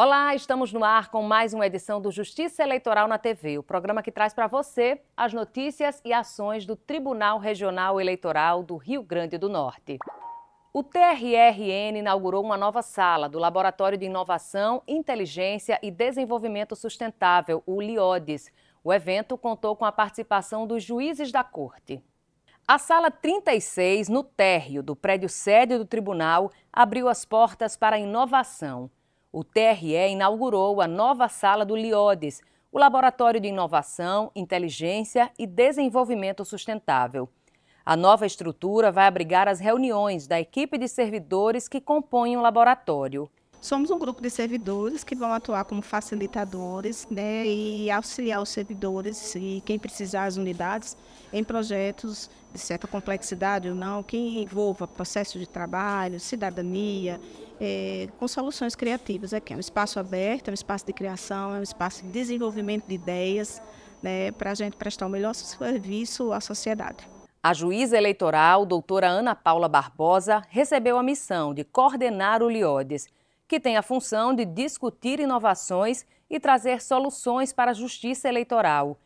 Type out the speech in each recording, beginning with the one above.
Olá, estamos no ar com mais uma edição do Justiça Eleitoral na TV, o programa que traz para você as notícias e ações do Tribunal Regional Eleitoral do Rio Grande do Norte. O TRRN inaugurou uma nova sala do Laboratório de Inovação, Inteligência e Desenvolvimento Sustentável, o LIODES. O evento contou com a participação dos juízes da corte. A sala 36, no térreo do prédio sede do tribunal, abriu as portas para a inovação. O TRE inaugurou a nova sala do Liodes, o Laboratório de Inovação, Inteligência e Desenvolvimento Sustentável. A nova estrutura vai abrigar as reuniões da equipe de servidores que compõem o laboratório. Somos um grupo de servidores que vão atuar como facilitadores né, e auxiliar os servidores e quem precisar as unidades em projetos de certa complexidade ou não, que envolva processo de trabalho, cidadania, é, com soluções criativas aqui. É, é um espaço aberto, é um espaço de criação, é um espaço de desenvolvimento de ideias, né, para a gente prestar o melhor serviço à sociedade. A juíza eleitoral, doutora Ana Paula Barbosa, recebeu a missão de coordenar o LIODES, que tem a função de discutir inovações e trazer soluções para a justiça eleitoral,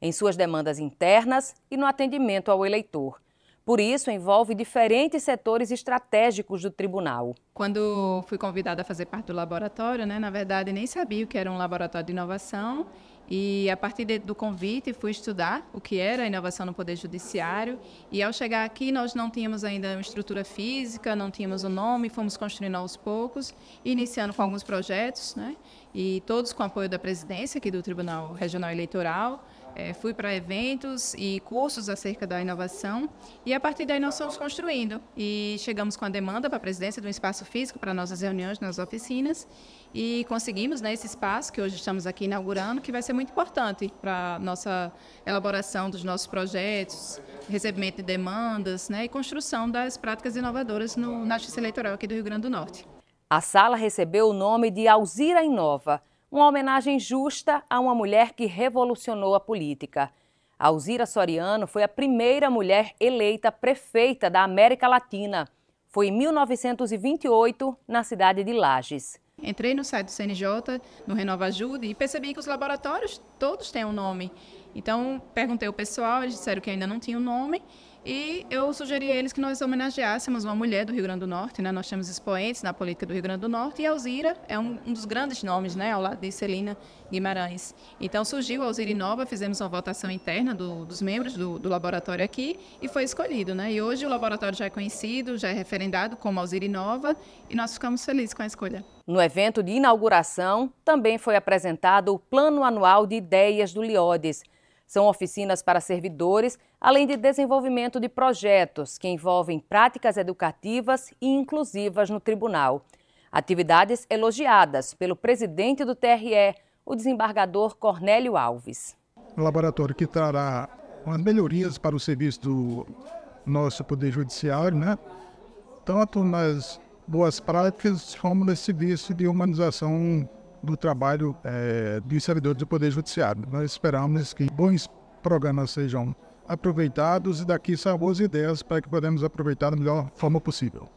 em suas demandas internas e no atendimento ao eleitor. Por isso, envolve diferentes setores estratégicos do tribunal. Quando fui convidada a fazer parte do laboratório, né, na verdade nem sabia o que era um laboratório de inovação. E a partir de, do convite fui estudar o que era a inovação no Poder Judiciário. E ao chegar aqui, nós não tínhamos ainda uma estrutura física, não tínhamos o um nome, fomos construindo aos poucos, iniciando com alguns projetos, né? e todos com apoio da presidência aqui do Tribunal Regional Eleitoral. É, fui para eventos e cursos acerca da inovação e a partir daí nós fomos construindo e chegamos com a demanda para a presidência de um espaço físico para nossas reuniões nas oficinas e conseguimos né, esse espaço que hoje estamos aqui inaugurando que vai ser muito importante para nossa elaboração dos nossos projetos, recebimento de demandas né, e construção das práticas inovadoras no, na justiça eleitoral aqui do Rio Grande do Norte. A sala recebeu o nome de Alzira Inova uma homenagem justa a uma mulher que revolucionou a política. Alzira Soriano foi a primeira mulher eleita prefeita da América Latina. Foi em 1928, na cidade de Lages. Entrei no site do CNJ, no Renova Ajuda e percebi que os laboratórios todos têm um nome. Então, perguntei ao pessoal, eles disseram que ainda não tinha o um nome, e eu sugeri a eles que nós homenageássemos uma mulher do Rio Grande do Norte, né? Nós temos expoentes na política do Rio Grande do Norte e Alzira é um, um dos grandes nomes, né? Ao lado de Celina Guimarães. Então surgiu a Alzira Nova, fizemos uma votação interna do, dos membros do, do, laboratório aqui e foi escolhido, né? E hoje o laboratório já é conhecido, já é referendado como Alzira Nova e nós ficamos felizes com a escolha. No evento de inauguração, também foi apresentado o Plano Anual de Ideias do Liodes, são oficinas para servidores, além de desenvolvimento de projetos que envolvem práticas educativas e inclusivas no tribunal. Atividades elogiadas pelo presidente do TRE, o desembargador Cornélio Alves. Um laboratório que trará umas melhorias para o serviço do nosso Poder Judiciário, né? tanto nas boas práticas como nesse serviço de humanização do trabalho é, de servidores do Poder Judiciário. Nós esperamos que bons programas sejam aproveitados e daqui saem boas ideias para que podemos aproveitar da melhor forma possível.